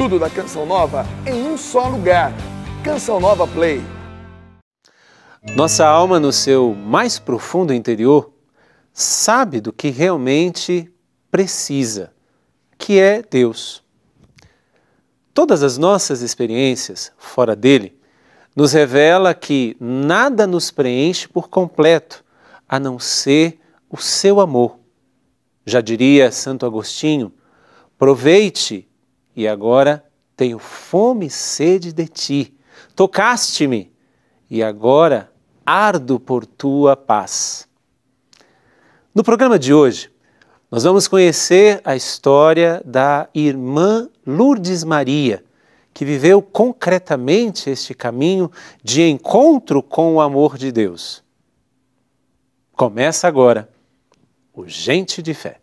Tudo da Canção Nova em um só lugar. Canção Nova Play. Nossa alma, no seu mais profundo interior, sabe do que realmente precisa, que é Deus. Todas as nossas experiências fora dele nos revela que nada nos preenche por completo a não ser o seu amor. Já diria Santo Agostinho: proveite e agora tenho fome e sede de ti. Tocaste-me e agora ardo por tua paz. No programa de hoje, nós vamos conhecer a história da irmã Lourdes Maria, que viveu concretamente este caminho de encontro com o amor de Deus. Começa agora o Gente de Fé.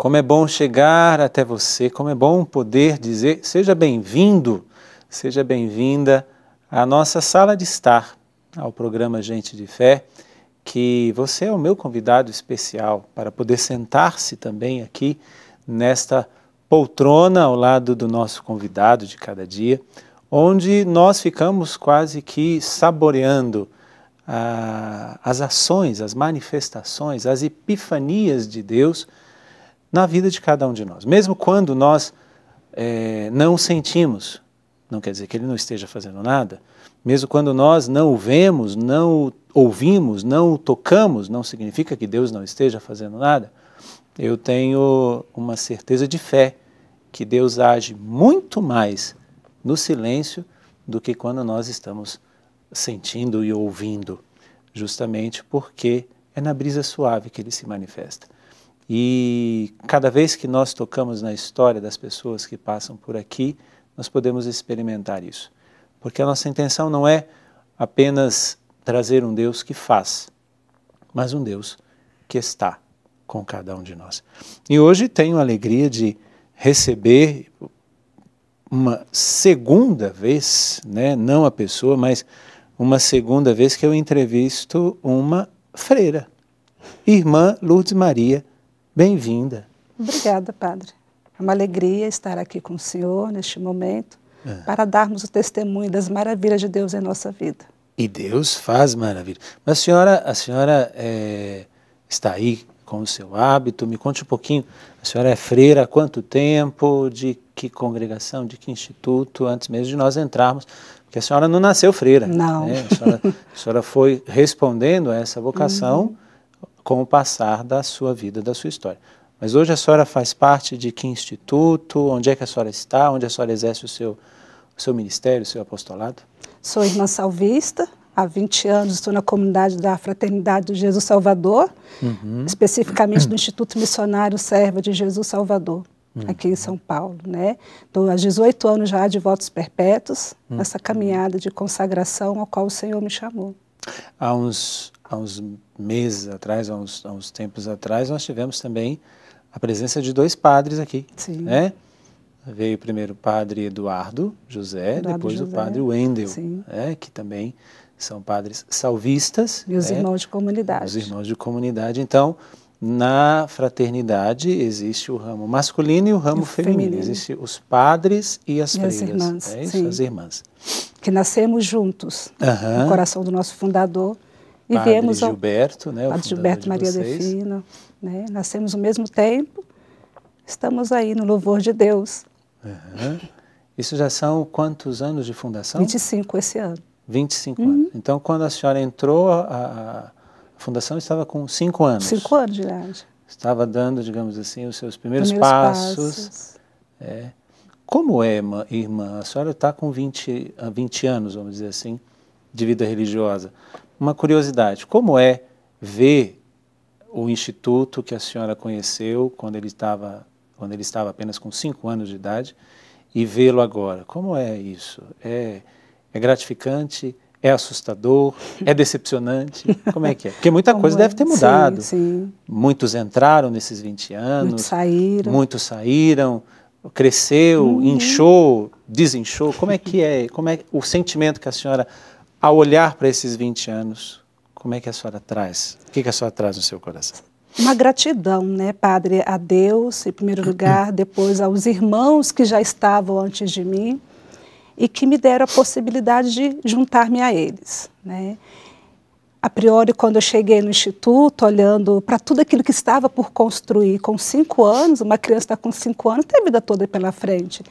Como é bom chegar até você, como é bom poder dizer: seja bem-vindo, seja bem-vinda à nossa sala de estar, ao programa Gente de Fé, que você é o meu convidado especial para poder sentar-se também aqui nesta poltrona ao lado do nosso convidado de cada dia, onde nós ficamos quase que saboreando ah, as ações, as manifestações, as epifanias de Deus na vida de cada um de nós. Mesmo quando nós é, não sentimos, não quer dizer que ele não esteja fazendo nada, mesmo quando nós não o vemos, não o ouvimos, não o tocamos, não significa que Deus não esteja fazendo nada. Eu tenho uma certeza de fé que Deus age muito mais no silêncio do que quando nós estamos sentindo e ouvindo, justamente porque é na brisa suave que ele se manifesta. E cada vez que nós tocamos na história das pessoas que passam por aqui, nós podemos experimentar isso. Porque a nossa intenção não é apenas trazer um Deus que faz, mas um Deus que está com cada um de nós. E hoje tenho a alegria de receber uma segunda vez, né, não a pessoa, mas uma segunda vez que eu entrevisto uma freira, irmã Lourdes Maria Bem-vinda. Obrigada, Padre. É uma alegria estar aqui com o Senhor neste momento é. para darmos o testemunho das maravilhas de Deus em nossa vida. E Deus faz maravilha. Mas a senhora, a senhora é, está aí com o seu hábito? Me conte um pouquinho. A senhora é freira há quanto tempo? De que congregação? De que instituto? Antes mesmo de nós entrarmos, porque a senhora não nasceu freira. Não. Né? A, senhora, a, senhora, foi respondendo a essa vocação. Uhum com o passar da sua vida, da sua história. Mas hoje a senhora faz parte de que instituto? Onde é que a senhora está? Onde a senhora exerce o seu, o seu ministério, o seu apostolado? Sou irmã salvista, há 20 anos estou na comunidade da Fraternidade de Jesus Salvador, uhum. especificamente no Instituto Missionário Serva de Jesus Salvador, uhum. aqui em São Paulo. Né? Estou há 18 anos já de votos perpétuos, uhum. nessa caminhada de consagração ao qual o Senhor me chamou. Há uns há uns meses atrás, há uns, há uns tempos atrás, nós tivemos também a presença de dois padres aqui, Sim. né? Veio primeiro o padre Eduardo José, Eduardo depois José. o padre Wendel, né? que também são padres salvistas. E os né? irmãos de comunidade. Os irmãos de comunidade. Então, na fraternidade existe o ramo masculino e o ramo feminino. feminino. Existem os padres e as freiras. As irmãs. É isso? Sim. As irmãs. Que nascemos juntos. Uh -huh. No coração do nosso fundador e Padre Gilberto, né? O Gilberto de Maria vocês. Defino, né? Nascemos no mesmo tempo, estamos aí no louvor de Deus. Uhum. Isso já são quantos anos de fundação? 25 esse ano. 25 uhum. anos. Então, quando a senhora entrou, a, a fundação estava com 5 anos. 5 anos de idade. Estava dando, digamos assim, os seus primeiros, primeiros passos. passos. É. Como é, irmã? A senhora está com 20, 20 anos, vamos dizer assim, de vida religiosa uma curiosidade: como é ver o instituto que a senhora conheceu quando ele estava, quando ele estava apenas com cinco anos de idade e vê-lo agora? Como é isso? É, é gratificante? É assustador? É decepcionante? Como é que é? Porque muita coisa é? deve ter mudado. Sim, sim. Muitos entraram nesses 20 anos. Muitos saíram. Muitos saíram cresceu, uhum. inchou, desinchou. Como é que é? Como é o sentimento que a senhora ao olhar para esses 20 anos, como é que a senhora traz? O que, a senhora traz no seu coração? Uma gratidão, né, Padre, a Deus, em primeiro lugar, depois aos irmãos que já estavam antes de mim e que me deram a possibilidade de juntar-me a eles, né? A priori, quando eu cheguei no instituto, olhando para tudo aquilo que estava por construir, com cinco anos, uma criança está com cinco anos, tem a vida toda pela frente.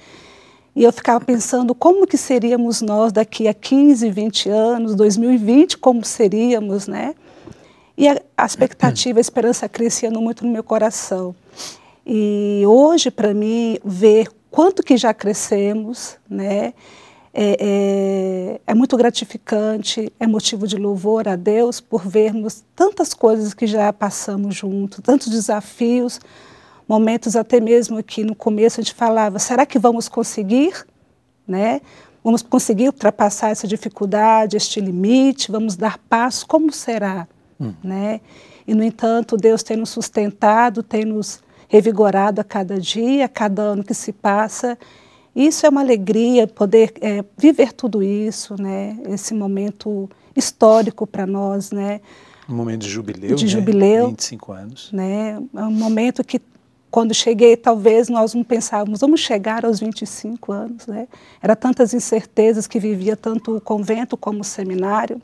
E eu ficava pensando como que seríamos nós daqui a 15, 20 anos, 2020, como seríamos, né? E a, expectativa, a esperança crescendo muito no meu coração. E hoje, para mim, ver quanto que já crescemos, né? É, é, é, muito gratificante, é motivo de louvor a Deus por vermos tantas coisas que já passamos juntos, tantos desafios, momentos até mesmo que no começo a gente falava, será que vamos conseguir, né? Vamos conseguir ultrapassar essa dificuldade, este limite, vamos dar passo, como será, hum. né? E no entanto, Deus tem nos sustentado, tem nos revigorado a cada dia, a cada ano que se passa. Isso é uma alegria poder é, viver tudo isso, né? Esse momento histórico para nós, né? Um momento de jubileu, de né? 25 anos, né? É um momento que quando cheguei, talvez nós não pensávamos, vamos chegar aos 25 anos, né? Era tantas incertezas que vivia tanto o convento como o seminário.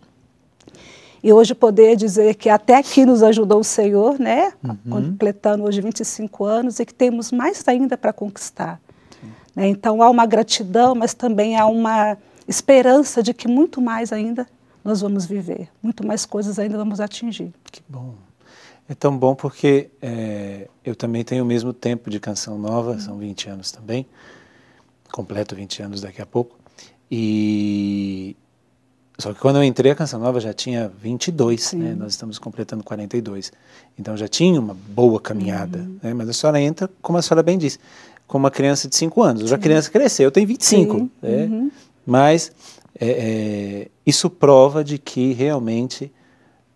E hoje poder dizer que até aqui nos ajudou o Senhor, né? Uhum. Completando hoje 25 anos e que temos mais ainda para conquistar. Né? Então há uma gratidão, mas também há uma esperança de que muito mais ainda nós vamos viver, muito mais coisas ainda vamos atingir. Que bom. É tão bom porque é, eu também tenho o mesmo tempo de canção nova, uhum. são 20 anos também, completo 20 anos daqui a pouco. E só que quando eu entrei a canção nova já tinha 22, né? Nós estamos completando 42. Então já tinha uma boa caminhada, uhum. né? Mas a senhora entra, como a senhora bem disse, com uma criança de 5 anos. A criança cresceu, tem 25, né? Uhum. Mas é, é, isso prova de que realmente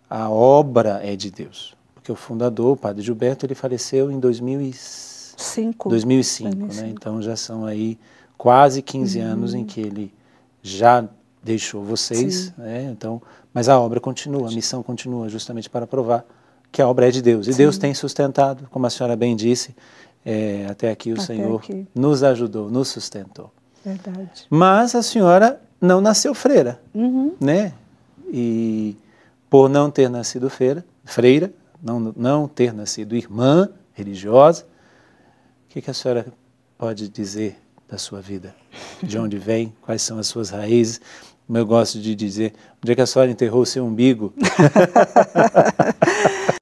a obra é de Deus que é o fundador, o padre Gilberto, ele faleceu em 2005. 2005, 2005. Né? Então já são aí quase 15 uhum. anos em que ele já deixou vocês, né? Então, mas a obra continua, a missão continua, justamente para provar que a obra é de Deus. E Sim. Deus tem sustentado, como a senhora bem disse, é, até aqui o até Senhor aqui. nos ajudou, nos sustentou. Verdade. Mas a senhora não nasceu freira, uhum. né? E por não ter nascido freira, freira, não, não ter nascido irmã religiosa, o que, que a senhora pode dizer da sua vida? De onde vem? Quais são as suas raízes? Como eu gosto de dizer, onde é que a senhora enterrou o seu umbigo?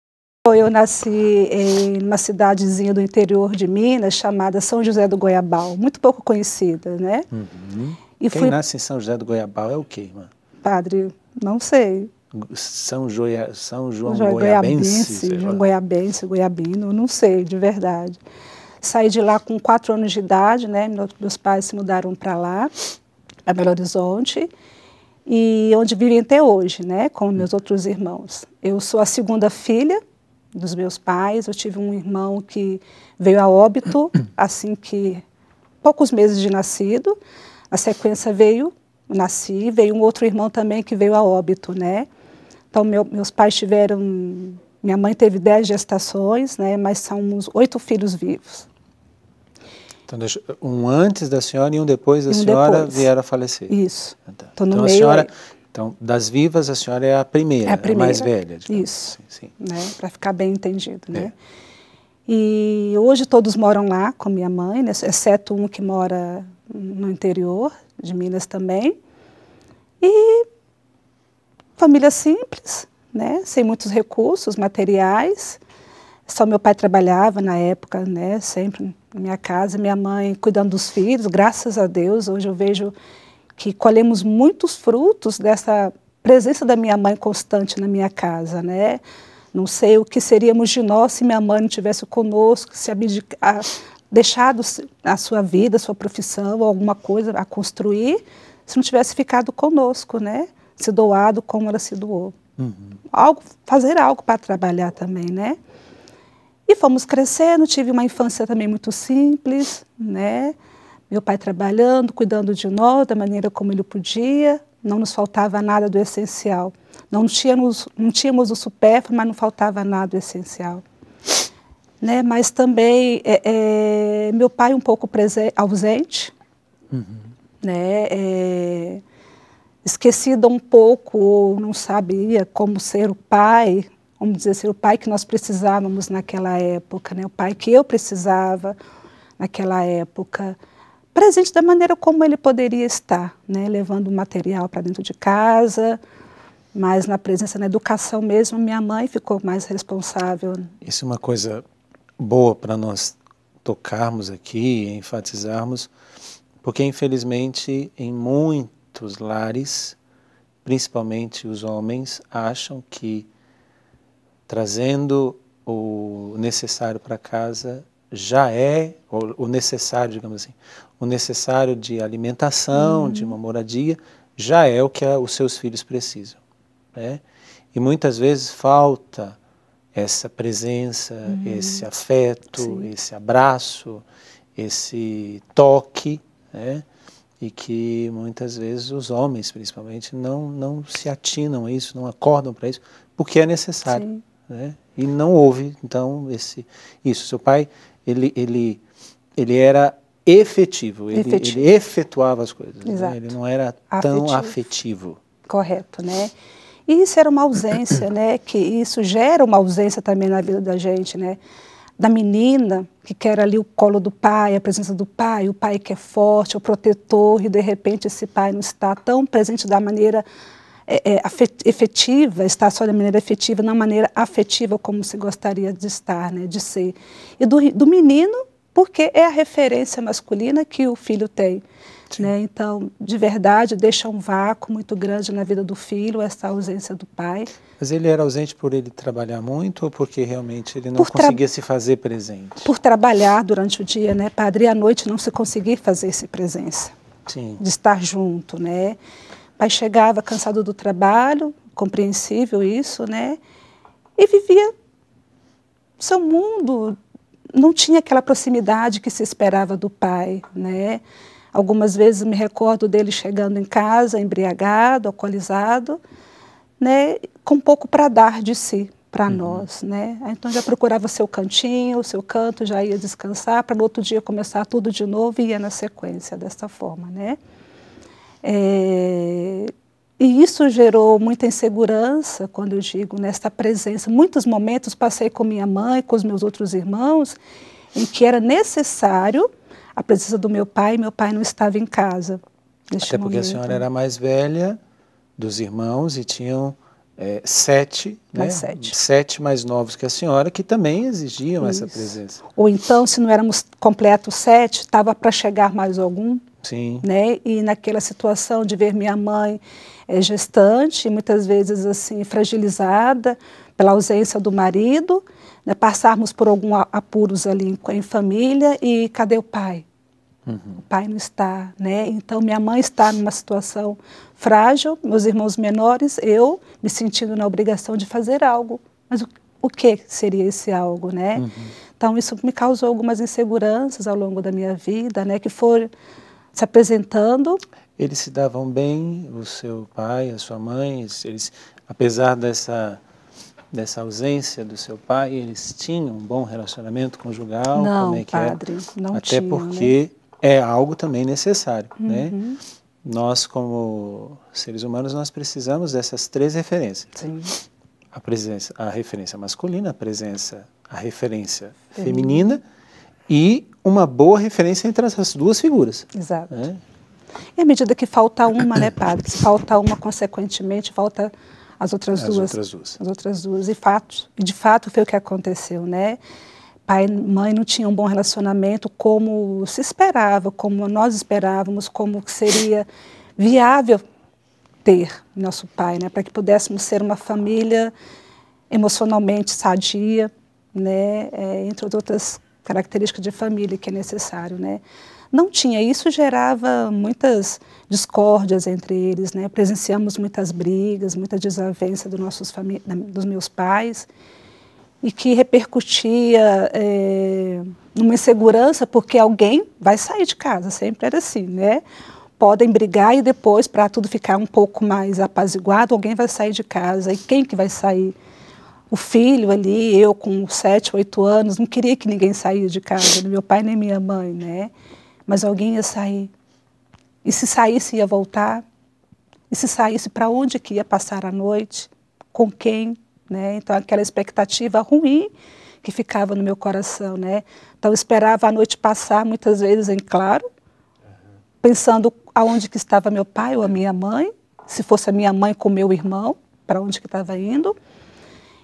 Eu nasci em uma cidadezinha do interior de Minas chamada São José do Goiabal, muito pouco conhecida, né? Uhum. E Quem fui... nasce em São José do Goiabal é o quê, irmã? Padre, não sei. São, Joia, São João, João Goiabense. Goiabense Goiabino, não sei, de verdade. Saí de lá com quatro anos de idade, né? Meus pais se mudaram para lá, para Belo Horizonte, e onde vivem até hoje, né? Com meus outros irmãos. Eu sou a segunda filha dos meus pais. Eu tive um irmão que veio a óbito, assim que poucos meses de nascido. a sequência veio, nasci, veio um outro irmão também que veio a óbito, né? Então, meu, meus pais tiveram. Minha mãe teve dez gestações, né, mas são uns oito filhos vivos. Então, um antes da senhora e um depois da um senhora depois. vieram a falecer. Isso. Então, então, então a senhora, então, das vivas, a senhora é a primeira, é a, primeira, a mais velha. Assim, Isso. Assim, né? Para ficar bem entendido, né. é. né? E hoje todos moram lá com minha mãe, né? exceto um que mora no interior de Minas também. E família simples, né, sem muitos recursos materiais. Só meu pai trabalhava na época, né, sempre na minha casa, minha mãe cuidando dos filhos. Graças a Deus, hoje eu vejo que colhemos muitos frutos dessa presença da minha mãe constante na minha casa, né? Não sei o que seríamos de nós se minha mãe não tivesse conosco, se deixado a sua vida, a sua profissão, alguma coisa a construir, se não tivesse ficado conosco, né? se doado como ela se doou. Uhum. Algo, fazer algo para trabalhar também, né? E fomos crescendo, tive uma infância também muito simples, né? Meu pai trabalhando, cuidando de nós da maneira como ele podia, não nos faltava nada do essencial. Não tínhamos, não tínhamos o supérfluo, mas não faltava nada do essencial. Né? Mas também é, é, meu pai um pouco ausente, uhum. né? É, esquecida um pouco ou não sabia como ser o pai, vamos dizer assim, o pai que nós precisávamos naquela época, né? o pai que eu precisava naquela época, presente da maneira como ele poderia estar, né? levando o material para dentro de casa, mas na presença, na educação mesmo, minha mãe ficou mais responsável. Isso é uma coisa boa para nós tocarmos aqui, enfatizarmos, porque infelizmente em muito muitos lares, principalmente os homens, acham que trazendo o necessário para casa já é o necessário, digamos assim, o necessário de alimentação, uhum. de uma uhum. moradia, já é o que a, os seus filhos precisam. Né? E muitas vezes falta essa presença, uhum. esse afeto, Sim. esse abraço, esse toque. Né? e que muitas vezes os homens, principalmente, não, não se atinam a isso, não acordam para isso, porque é necessário. Sim. Né? E não houve, então, esse, isso. Seu pai, ele, ele, ele era efetivo, ele, efetivo. ele efetuava as coisas, né? ele não era afetivo. tão afetivo. Correto, né? E isso era uma ausência, né? Que isso gera uma ausência também na vida da gente, né? da menina que quer ali o colo do pai, a presença do pai, o pai que é forte, o protetor, e de repente esse pai não está tão presente da maneira é, é, efetiva, está só da maneira efetiva, não maneira afetiva como se gostaria de estar, né, de ser. E do, do menino porque é a referência masculina que o filho tem. Né? Então, de verdade, deixa um vácuo muito grande na vida do filho, essa ausência do pai. Mas ele era ausente por ele trabalhar muito ou porque realmente ele não conseguia se fazer presente? Por trabalhar durante o dia, né, padre? E à noite não se conseguir fazer essa presença. Sim. De estar junto, né? O pai chegava cansado do trabalho, compreensível isso, né? E vivia seu mundo não tinha aquela proximidade que se esperava do pai, né? Algumas vezes me recordo dele chegando em casa embriagado, alcoolizado, né, com pouco para dar de si para uhum. nós, né? Então já procurava seu cantinho, o seu canto, já ia descansar para no outro dia começar tudo de novo e ia na sequência dessa forma, né? É, e isso gerou muita insegurança, quando eu digo nesta presença. Muitos momentos passei com minha mãe, com os meus outros irmãos, em que era necessário a presença do meu pai, meu pai não estava em casa. Até porque momento. a senhora era mais velha dos irmãos e tinham é, sete, né? mais né? sete. sete mais novos que a senhora, que também exigiam Isso. essa presença. Ou então, se não éramos completos sete, estava para chegar mais algum. Sim. Né? E naquela situação de ver minha mãe é, gestante, muitas vezes assim fragilizada pela ausência do marido, né, passarmos por algum apuros ali em, em família e cadê o pai? Uhum. O pai não está, né? Então minha mãe está numa situação frágil, meus irmãos menores, eu me sentindo na obrigação de fazer algo, mas o, o que seria esse algo, né? Uhum. Então isso me causou algumas inseguranças ao longo da minha vida, né? Que foram se apresentando eles se davam bem, o seu pai, a sua mãe, eles, apesar dessa dessa ausência do seu pai, eles tinham um bom relacionamento conjugal, não, como é que é? padre, é? Não Até tinha, né? porque né? é algo também necessário, né? uhum. né? Nós como seres humanos nós precisamos dessas três referências. Sim. A presença, a referência masculina, a presença, a referência feminina, feminina e uma boa referência entre essas duas figuras. Exato. Né? E à medida que falta uma, né, padre? Se falta uma, consequentemente, falta as outras, as duas, outras duas. As outras duas. E, fato, e de fato foi o que aconteceu, né? Pai e mãe não tinham um bom relacionamento como se esperava, como nós esperávamos, como seria viável ter nosso pai, né? Para que pudéssemos ser uma família emocionalmente sadia, né? É, entre outras características de família que é necessário, né? não tinha. Isso gerava muitas discórdias entre eles, né? Presenciamos muitas brigas, muita desavença dos nossos dos meus pais e que repercutia é, eh, numa insegurança porque alguém vai sair de casa, sempre era assim, né? Podem brigar e depois, para tudo ficar um pouco mais apaziguado, alguém vai sair de casa. E quem que vai sair? O filho ali, eu com sete, oito anos, não queria que ninguém saísse de casa, nem meu pai nem minha mãe, né? mas alguém ia sair. E se saísse, ia voltar. E se saísse, para onde que ia passar a noite? Com quem? Né? Então, aquela expectativa ruim que ficava no meu coração. Né? Então, esperava a noite passar, muitas vezes em claro, pensando aonde que estava meu pai ou a minha mãe, se fosse a minha mãe com meu irmão, para onde que estava indo,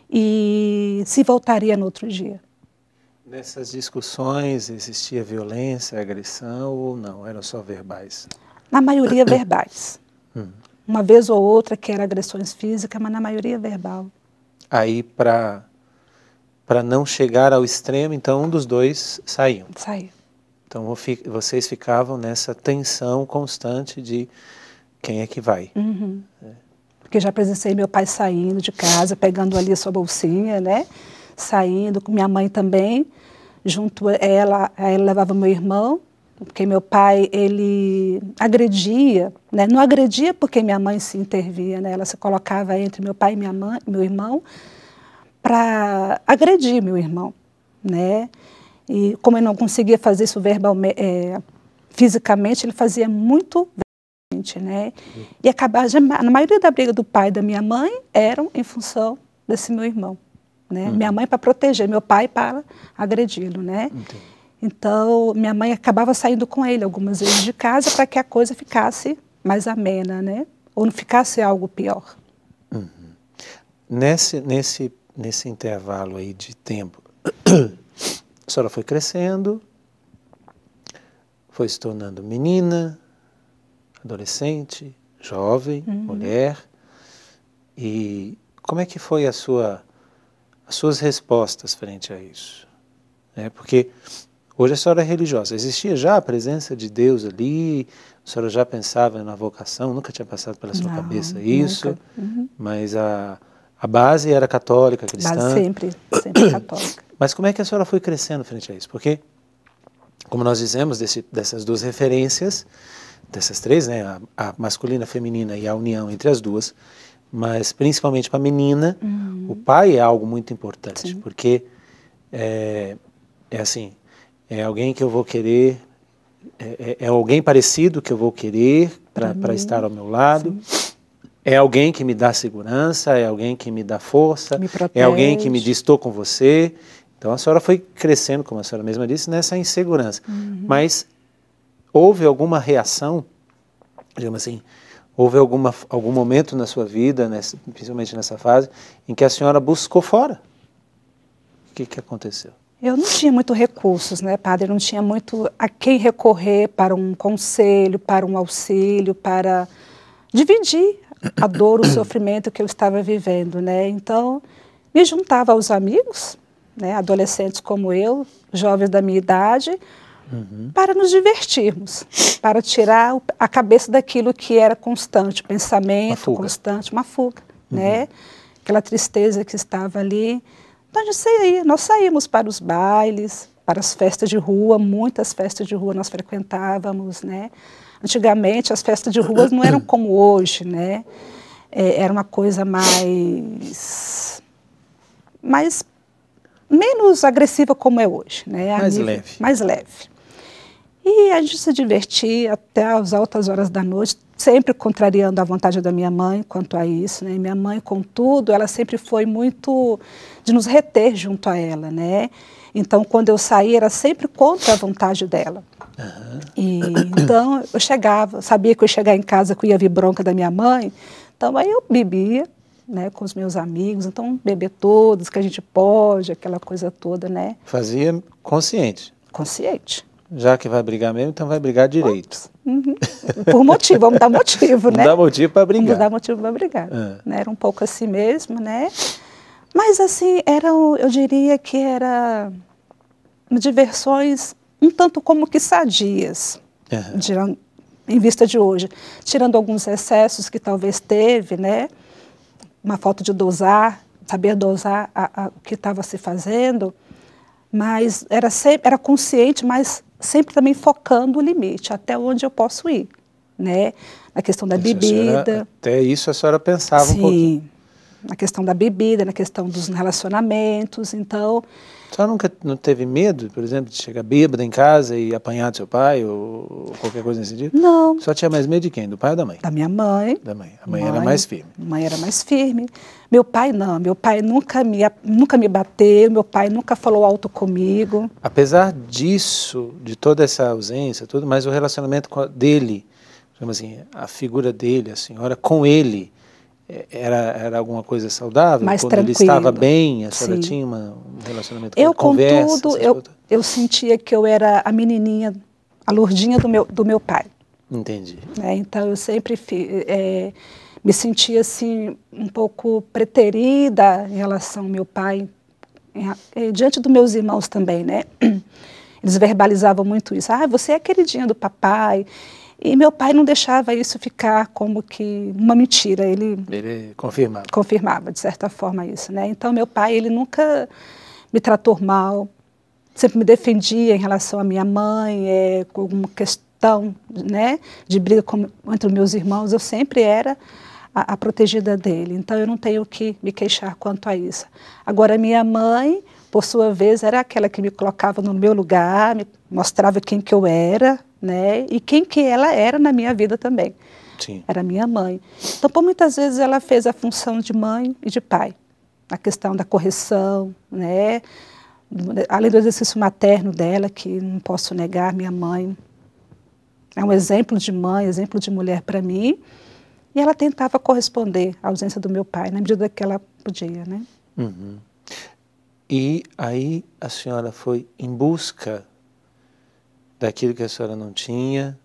e se voltaria no outro dia. Nessas discussões existia violência, agressão ou não? Eram só verbais? Na maioria verbais. Hum. Uma vez ou outra que era agressões físicas, mas na maioria verbal. Aí para para não chegar ao extremo, então um dos dois saiu. Saiu. Então vocês ficavam nessa tensão constante de quem é que vai. Uhum. É. Porque já presenciei meu pai saindo de casa, pegando ali a sua bolsinha, né? Saindo, com minha mãe também. Junto a ela, a ela levava meu irmão, porque meu pai ele agredia, né? não agredia porque minha mãe se intervia, né? ela se colocava entre meu pai e minha mãe, meu irmão, para agredir meu irmão, né? E como eu não conseguia fazer isso verbalmente, é, fisicamente, ele fazia muito verbalmente, né? E acabava, a maioria da briga do pai e da minha mãe eram em função desse meu irmão né? Uhum. Minha mãe para proteger, meu pai para agredi-lo, né? Então, minha mãe acabava saindo com ele algumas vezes de casa para que a coisa ficasse mais amena, né? Ou não ficasse algo pior. Uhum. Nesse, nesse, nesse intervalo aí de tempo, a senhora foi crescendo, foi se tornando menina, adolescente, jovem, uhum. mulher. E como é que foi a sua as suas respostas frente a isso. Né? Porque hoje a senhora é religiosa. Existia já a presença de Deus ali? A senhora já pensava na vocação? Nunca tinha passado pela sua Não, cabeça isso? Uhum. Mas a, a base era católica, cristã? Base sempre, sempre católica. Mas como é que a senhora foi crescendo frente a isso? Porque, como nós dizemos, desse, dessas duas referências, dessas três, né, a, a masculina, a feminina e a união entre as duas, mas principalmente para a menina, uhum. o pai é algo muito importante, Sim. porque é, é, assim, é alguém que eu vou querer, é, é, é alguém parecido que eu vou querer para uhum. estar ao meu lado. Sim. É alguém que me dá segurança, é alguém que me dá força, me é alguém que me diz estou com você. Então a senhora foi crescendo, como a senhora mesma disse, nessa insegurança. Uhum. Mas houve alguma reação, digamos assim, Houve alguma, algum momento na sua vida, nessa, principalmente nessa fase, em que a senhora buscou fora? O que, que aconteceu? Eu não tinha muito recursos, né, padre? não tinha muito a quem recorrer para um conselho, para um auxílio, para dividir a dor, o sofrimento que eu estava vivendo, né? Então, me juntava aos amigos, né, adolescentes como eu, jovens da minha idade, uhum. para nos divertirmos, para tirar a cabeça daquilo que era constante, pensamento uma constante, uma fuga, uhum. né? Aquela tristeza que estava ali. Então, saía, nós saímos para os bailes, para as festas de rua, muitas festas de rua nós frequentávamos, né? Antigamente as festas de rua não eram como hoje, né? É, era uma coisa mais, mais menos agressiva como é hoje, né? A mais nível, leve. Mais leve. E a gente se divertia até as altas horas da noite, sempre contrariando a vontade da minha mãe quanto a isso. Né? Minha mãe, contudo, ela sempre foi muito de nos reter junto a ela. Né? Então, quando eu saía, era sempre contra a vontade dela. Uhum. E, então, eu chegava, sabia que eu ia chegar em casa, que eu ia vir bronca da minha mãe. Então, aí eu bebia né, com os meus amigos. Então, beber todos, que a gente pode, aquela coisa toda. né? Fazia consciente. Consciente já que vai brigar mesmo, então vai brigar direito. Uhum. Por motivo, vamos dar motivo, né? Vamos dar motivo para brigar. Vamos dar motivo para brigar. Ah. Né? Era um pouco assim mesmo, né? Mas assim, eram, eu diria que era diversões um tanto como que sadias, uhum. em vista de hoje. Tirando alguns excessos que talvez teve, né? Uma falta de dosar, saber dosar o que estava se fazendo, mas era, sempre, era consciente, mas sempre também focando o limite, até onde eu posso ir, né? Na questão da isso, bebida. Senhora, até isso a senhora pensava Sim, um pouquinho. na questão da bebida, na questão dos relacionamentos. Então, a senhora nunca não teve medo, por exemplo, de chegar bêbada em casa e apanhar do seu pai ou, ou qualquer coisa nesse sentido? Não. Só tinha mais medo de quem? Do pai ou da mãe? Da minha mãe. Da mãe. A mãe, mãe, era mais firme. Mãe era mais firme. Meu pai não. Meu pai nunca me, nunca me bateu, meu pai nunca falou alto comigo. Apesar disso, de toda essa ausência, tudo, mas o relacionamento dele, digamos assim, a figura dele, a senhora, com ele, é, era, era alguma coisa saudável? Mais Quando tranquilo. ele estava bem, a senhora Sim. tinha uma, um relacionamento com eu, ele, conversa? eu, contudo, eu sentia que eu era a menininha, a lourdinha do meu, do meu pai. Entendi. É, então, eu sempre é, me sentia, assim, um pouco preterida em relação ao meu pai, em, é, diante dos meus irmãos também, né? Eles verbalizavam muito isso. Ah, você é a queridinha do papai e meu pai não deixava isso ficar como que uma mentira. Ele, ele confirmava. Confirmava, de certa forma, isso. Né? Então, meu pai, ele nunca me tratou mal, sempre me defendia em relação à minha mãe, é, com alguma questão né, de briga com, entre meus irmãos. Eu sempre era a, a protegida dele. Então, eu não tenho que me queixar quanto a isso. Agora, minha mãe, por sua vez, era aquela que me colocava no meu lugar, me mostrava quem que eu era, né? E quem que ela era na minha vida também. Sim. Era minha mãe. Então, por muitas vezes ela fez a função de mãe e de pai. A questão da correção, né? Além do exercício materno dela, que não posso negar, minha mãe é um exemplo de mãe, exemplo de mulher para mim. E ela tentava corresponder à ausência do meu pai na medida que ela podia, né? Uhum. E aí a senhora foi em busca daquilo que a senhora não tinha,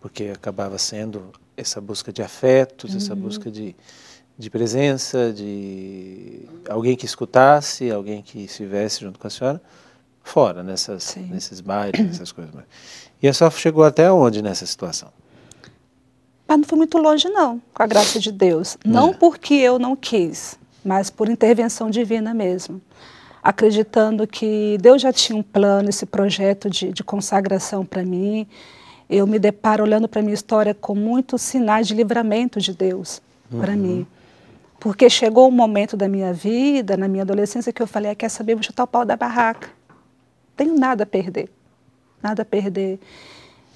porque acabava sendo essa busca de afetos, uhum. essa busca de, de presença, de alguém que escutasse, alguém que estivesse junto com a senhora, fora, nessas, nesses bailes, nessas coisas. E a senhora chegou até onde nessa situação? Mas ah, não foi muito longe, não, com a graça de Deus. Não é. porque eu não quis, mas por intervenção divina mesmo acreditando que Deus já tinha um plano, esse projeto de, de consagração para mim. Eu me deparo olhando para minha história com muitos sinais de livramento de Deus uhum. para mim. Porque chegou um momento da minha vida, na minha adolescência, que eu falei: ah, quer saber, vou chutar o pau da barraca. Tenho nada a perder. Nada a perder.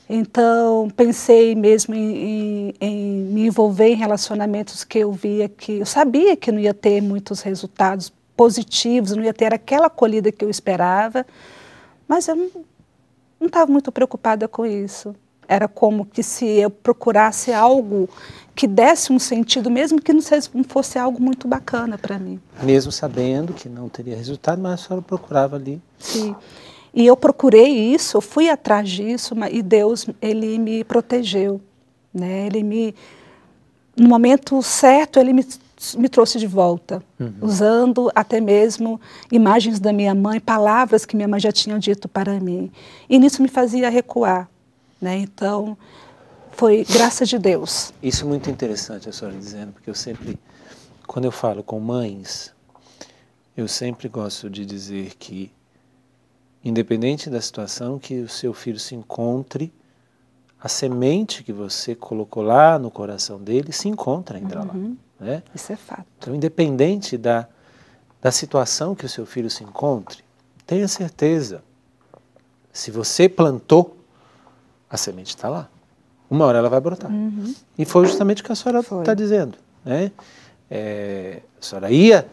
Então, pensei mesmo em, em, em me envolver em relacionamentos que eu via que eu sabia que não ia ter muitos resultados positivos, não ia ter aquela acolhida que eu esperava, mas eu não estava muito preocupada com isso. Era como que se eu procurasse algo que desse um sentido, mesmo que não fosse algo muito bacana para mim. Mesmo sabendo que não teria resultado, mas a senhora procurava ali. Sim. E eu procurei isso, eu fui atrás disso, e Deus, ele me protegeu, né? Ele me no momento certo, ele me me trouxe de volta, uhum. usando até mesmo imagens da minha mãe, palavras que minha mãe já tinha dito para mim. E nisso me fazia recuar. Né? Então, foi graça de Deus. Isso é muito interessante a senhora dizendo, porque eu sempre, quando eu falo com mães, eu sempre gosto de dizer que, independente da situação que o seu filho se encontre, a semente que você colocou lá no coração dele se encontra ainda uhum. lá. Né? Isso é fato. Então, independente da, da situação que o seu filho se encontre, tenha certeza, se você plantou, a semente está lá. Uma hora ela vai brotar. Uhum. E foi justamente o que a senhora está dizendo. Né? É, a senhora ia,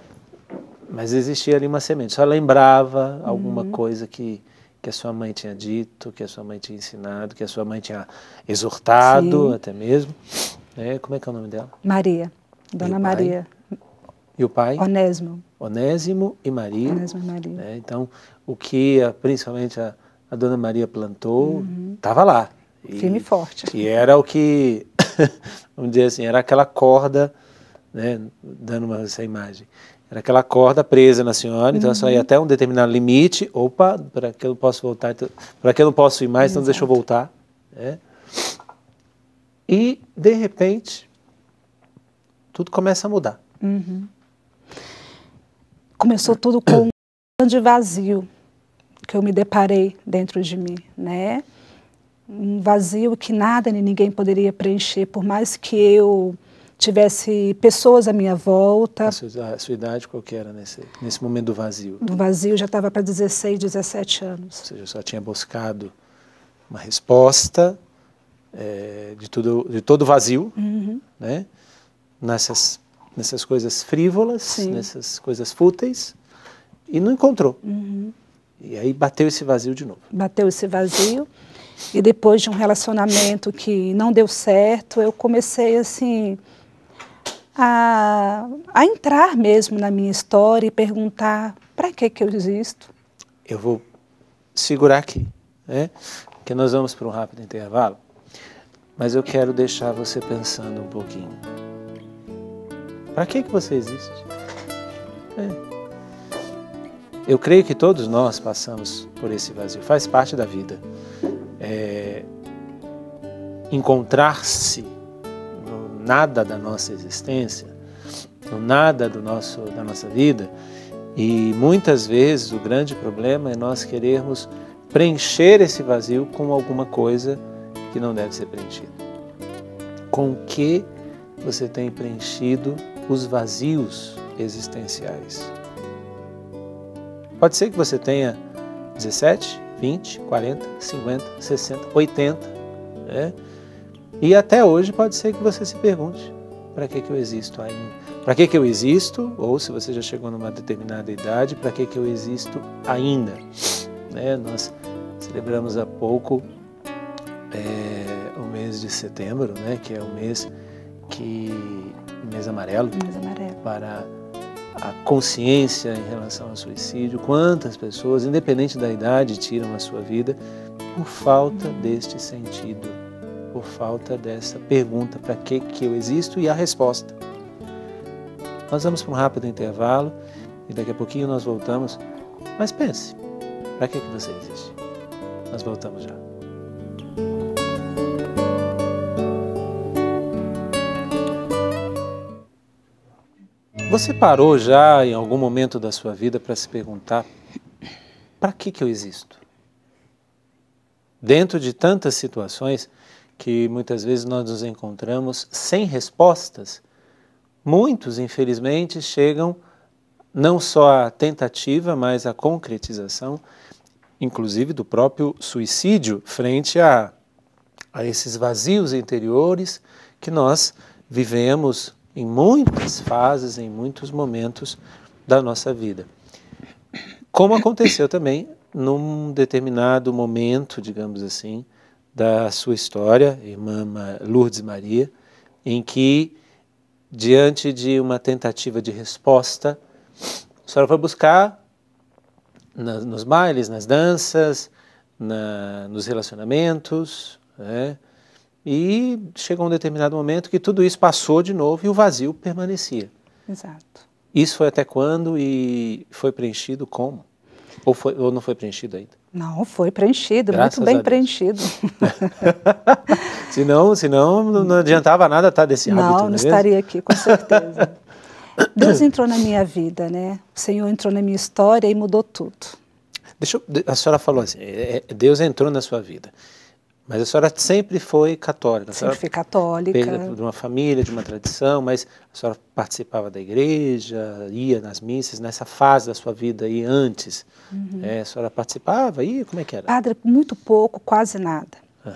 mas existia ali uma semente. A senhora lembrava uhum. alguma coisa que, que a sua mãe tinha dito, que a sua mãe tinha ensinado, que a sua mãe tinha exortado Sim. até mesmo. É, como é que é o nome dela? Maria. Dona e Maria. Pai? E o pai? Onésimo. Onésimo e Maria. Onésimo e Maria. Né? Então, o que a, principalmente a, a, Dona Maria plantou estava uhum. lá. E, Firme e forte. E era o que, vamos dizer assim, era aquela corda, né, dando uma, essa imagem, era aquela corda presa na senhora, então uhum. só ia até um determinado limite, opa, para que eu não posso voltar, então, para que eu não posso ir mais, Exato. então deixa eu voltar. Né? E, de repente, tudo começa a mudar. Uhum. Começou tudo com um grande vazio que eu me deparei dentro de mim, né? Um vazio que nada nem ninguém poderia preencher, por mais que eu tivesse pessoas à minha volta. A sua, a sua idade qual era nesse, nesse momento do vazio? Do vazio já estava para 16, 17 anos. Ou seja, eu só tinha buscado uma resposta é, de, tudo, de todo o vazio, uhum. né? nessas, nessas coisas frívolas, Sim. nessas coisas fúteis, e não encontrou. Uhum. E aí bateu esse vazio de novo. Bateu esse vazio. E depois de um relacionamento que não deu certo, eu comecei assim a, a entrar mesmo na minha história e perguntar para que que eu existo. Eu vou segurar aqui, né? Que nós vamos para um rápido intervalo, mas eu quero deixar você pensando um pouquinho. Para que, que você existe? É. Eu creio que todos nós passamos por esse vazio, faz parte da vida. É, Encontrar-se no nada da nossa existência, no nada do nosso, da nossa vida, e muitas vezes o grande problema é nós querermos preencher esse vazio com alguma coisa que não deve ser preenchida. Com o que você tem preenchido os vazios existenciais. Pode ser que você tenha 17, 20, 40, 50, 60, 80, né? E até hoje pode ser que você se pergunte: para que, que eu existo ainda? Para que, que eu existo? Ou se você já chegou numa determinada idade, para que, que eu existo ainda? Né? Nós celebramos há pouco é, o mês de setembro, né? que é o mês que Mês Amarelo, Mês Amarelo. para a consciência em relação ao suicídio. Quantas pessoas, independente da idade, tiram a sua vida por falta uhum. deste sentido, por falta dessa pergunta: para que, que eu existo? e a resposta. Nós vamos para um rápido intervalo e daqui a pouquinho nós voltamos. Mas pense: para que, que você existe? Nós voltamos já. Você parou já em algum momento da sua vida para se perguntar: para que, que eu existo? Dentro de tantas situações que muitas vezes nós nos encontramos sem respostas, muitos, infelizmente, chegam não só à tentativa, mas à concretização, inclusive do próprio suicídio, frente a, a esses vazios interiores que nós vivemos em muitas fases, em muitos momentos da nossa vida. Como aconteceu também num determinado momento, digamos assim, da sua história, irmã Lourdes Maria, em que, diante de uma tentativa de resposta, a senhora foi buscar na, nos bailes, nas danças, na, nos relacionamentos, né? E chegou um determinado momento que tudo isso passou de novo e o vazio permanecia. Exato. Isso foi até quando e foi preenchido como? Ou, foi, ou não foi preenchido ainda? Não, foi preenchido, Graças muito bem preenchido. senão, senão não adiantava nada estar desse hábito. Não, é não, não é estaria aqui, com certeza. Deus entrou na minha vida, né? O Senhor entrou na minha história e mudou tudo. Deixa eu, a senhora falou assim, é, é, Deus entrou na sua vida. Mas a senhora sempre foi católica. Sempre fui católica. de uma família, de uma tradição, mas a senhora participava da igreja, ia nas missas, nessa fase da sua vida aí antes. Uhum. É, a senhora participava? E como é que era? Padre, muito pouco, quase nada. Uhum.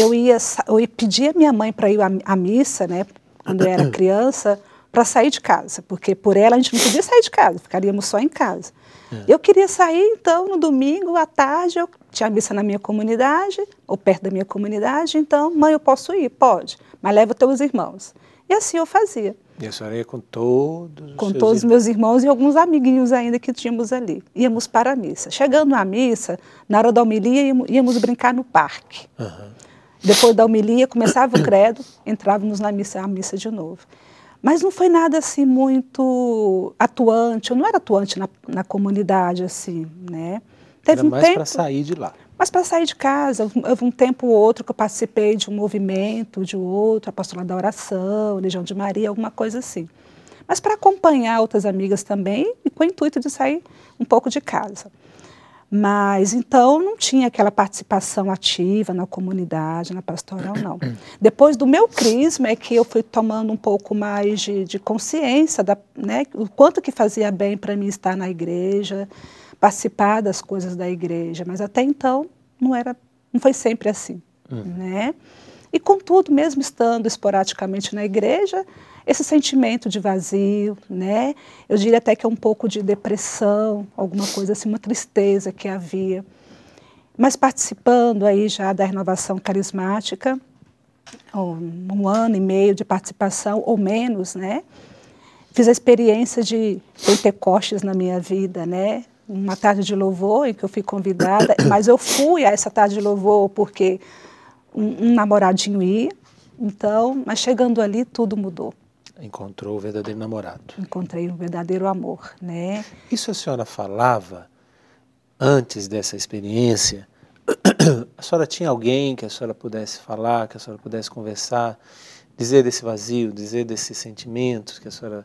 Eu ia, eu pedia minha mãe para ir à missa, né, quando eu era criança, para sair de casa, porque por ela a gente não podia sair de casa, ficaríamos só em casa. Uhum. Eu queria sair, então, no domingo à tarde, eu tinha missa na minha comunidade, ou perto da minha comunidade, então, mãe, eu posso ir? Pode, mas leva os teus irmãos. E assim eu fazia. E a senhora ia com todos os Com todos os meus irmãos e alguns amiguinhos ainda que tínhamos ali. Íamos para a missa. Chegando à missa, na hora da homilia, íamos, íamos brincar no parque. Uhum. Depois da homilia, começava o credo, entrávamos na missa, a missa de novo. Mas não foi nada assim muito atuante, eu não era atuante na, na comunidade, assim, né? Teve Era um mais para sair de lá. Mas para sair de casa, houve um tempo ou outro que eu participei de um movimento, de outro, apostolado da oração, Legião de Maria, alguma coisa assim. Mas para acompanhar outras amigas também e com o intuito de sair um pouco de casa. Mas então não tinha aquela participação ativa na comunidade, na pastoral, não. Depois do meu crisma é que eu fui tomando um pouco mais de, de consciência da, né, o quanto que fazia bem para mim estar na igreja, participar das coisas da igreja, mas até então não era, não foi sempre assim, uhum. né? E contudo, mesmo estando esporadicamente na igreja, esse sentimento de vazio, né? Eu diria até que é um pouco de depressão, alguma coisa assim, uma tristeza que havia. Mas participando aí já da renovação carismática, um ano e meio de participação ou menos, né? Fiz a experiência de Pentecostes na minha vida, né? uma tarde de louvor em que eu fui convidada, mas eu fui a essa tarde de louvor porque um, um namoradinho ia, então, mas chegando ali tudo mudou. Encontrou o verdadeiro namorado. Encontrei um verdadeiro amor, né? Isso a senhora falava antes dessa experiência? A senhora tinha alguém que a senhora pudesse falar, que a senhora pudesse conversar, dizer desse vazio, dizer desses sentimentos que a senhora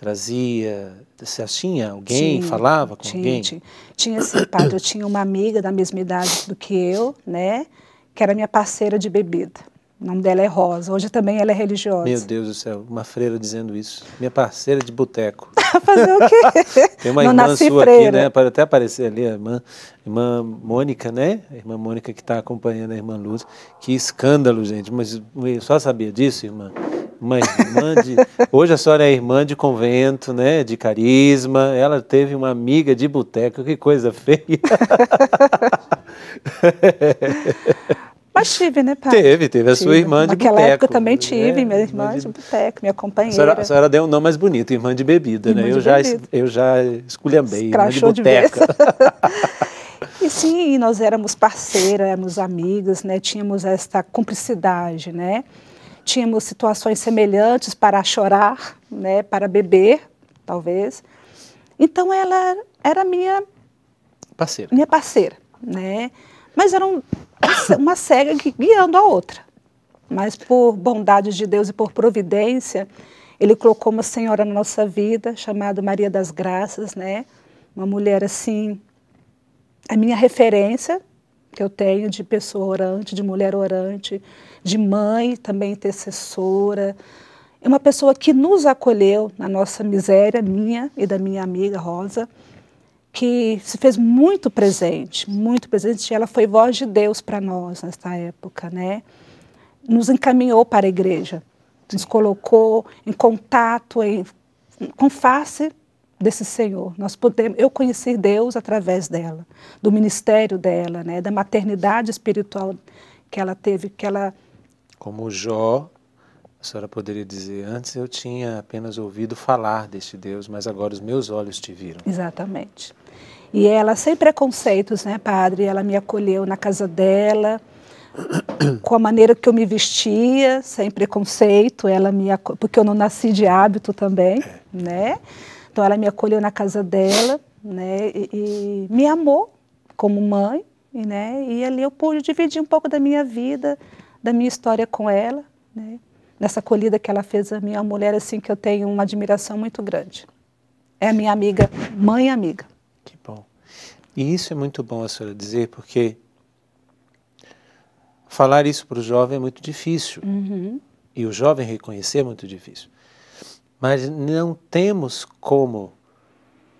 trazia, você tinha alguém, tinha, falava com tinha, alguém? Tinha, tinha sim, padre, eu tinha uma amiga da mesma idade do que eu, né, que era minha parceira de bebida. O nome dela é Rosa. Hoje também ela é religiosa. Meu Deus do céu, uma freira dizendo isso. Minha parceira de boteco. Ah, fazer o quê? Tem uma Não irmã sua freira. aqui, né? Pode até aparecer ali, a irmã, irmã Mônica, né? A irmã Mônica que está acompanhando a irmã Luz. Que escândalo, gente. Mas só sabia disso, irmã? mãe, irmã de, hoje a senhora é irmã de convento, né? De carisma. Ela teve uma amiga de boteco, que coisa feia. Mas tive, né, pai? Teve, teve a tive. sua irmã de Naquela boteco. Naquela época eu também tive, né? minha irmã de, de boteco, minha companheira. A senhora, a senhora, deu um nome mais bonito, irmã de bebida, irmã né? De eu, bebida. Já, eu já esculhambei, irmã de boteca. De e sim, nós éramos parceiras, éramos amigas, né? Tínhamos esta cumplicidade, né? tínhamos situações semelhantes para chorar, né, para beber, talvez. Então ela era minha parceira. Minha parceira, né? Mas era um, uma cega guiando a outra. Mas por bondade de Deus e por providência, ele colocou uma senhora na nossa vida, chamada Maria das Graças, né? Uma mulher assim, a minha referência que eu tenho de pessoa orante, de mulher orante, de mãe também intercessora. É uma pessoa que nos acolheu na nossa miséria, minha e da minha amiga Rosa, que se fez muito presente, muito presente. Ela foi voz de Deus para nós nesta época, né? Nos encaminhou para a igreja, nos colocou em contato em, com face desse Senhor. Nós podemos, eu conheci Deus através dela, do ministério dela, né, da maternidade espiritual que ela teve, que ela como Jó, a senhora poderia dizer, antes eu tinha apenas ouvido falar deste Deus, mas agora os meus olhos te viram. Exatamente. E ela, sem preconceitos, né, padre? Ela me acolheu na casa dela, com a maneira que eu me vestia, sem preconceito. Ela me porque eu não nasci de hábito também, é. né? Então ela me acolheu na casa dela, né, e, e me amou como mãe, e, né, e ali eu pude dividir um pouco da minha vida, da minha história com ela, né, nessa acolhida que ela fez a minha mulher, assim que eu tenho uma admiração muito grande. É a minha amiga, mãe amiga. Que bom. E isso é muito bom a senhora dizer, porque falar isso para o jovem é muito difícil. Uhum. E o jovem reconhecer é muito difícil mas não temos como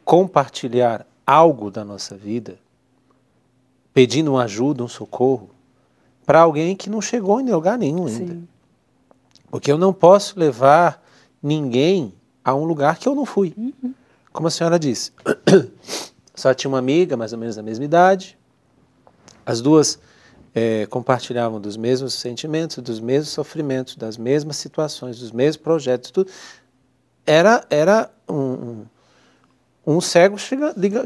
compartilhar algo da nossa vida, pedindo uma ajuda, um socorro, para alguém que não chegou em lugar nenhum ainda. Porque eu não posso levar ninguém a um lugar que eu não fui. Uhum. Como a senhora disse, só tinha uma amiga, mais ou menos da mesma idade, as duas é, compartilhavam dos mesmos sentimentos, dos mesmos sofrimentos, das mesmas situações, dos mesmos projetos, tudo, era, era um, um cego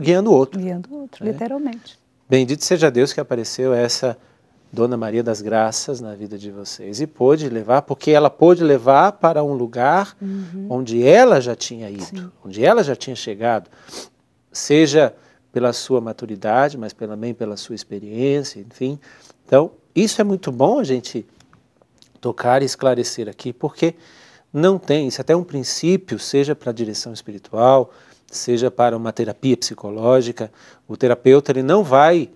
guiando o outro. Guiando o outro, né? literalmente. Bendito seja Deus que apareceu essa Dona Maria das Graças na vida de vocês e pôde levar, porque ela pôde levar para um lugar uhum. onde ela já tinha ido, Sim. onde ela já tinha chegado, seja pela sua maturidade, mas também pela sua experiência, enfim. Então, isso é muito bom a gente tocar e esclarecer aqui, porque não tem. Isso até um princípio, seja para a direção espiritual, seja para uma terapia psicológica. O terapeuta ele não vai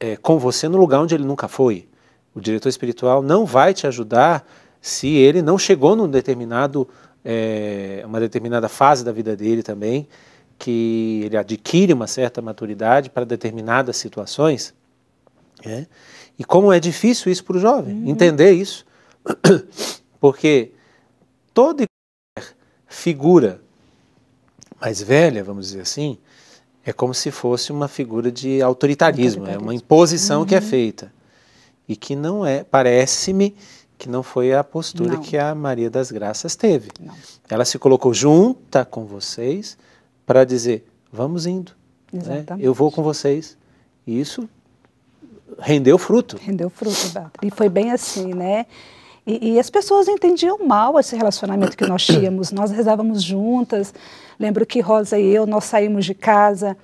é, com você no lugar onde ele nunca foi. O diretor espiritual não vai te ajudar se ele não chegou num determinado é, uma determinada fase da vida dele também, que ele adquire uma certa maturidade para determinadas situações. Né? E como é difícil isso para o jovem, uhum. entender isso. Porque toda e qualquer figura mais velha, vamos dizer assim, é como se fosse uma figura de autoritarismo, é uma imposição uhum. que é uhum. feita. E que não é, parece-me que não foi a postura não. que a Maria das Graças teve. Não. Ela se colocou junta com vocês para dizer: vamos indo, né? eu vou com vocês. E isso rendeu fruto. Rendeu fruto, Bárbara. E foi bem assim, né? E, e, as pessoas entendiam mal esse relacionamento que nós tínhamos. Nós rezávamos juntas. Lembro que Rosa e eu, nós saímos de casa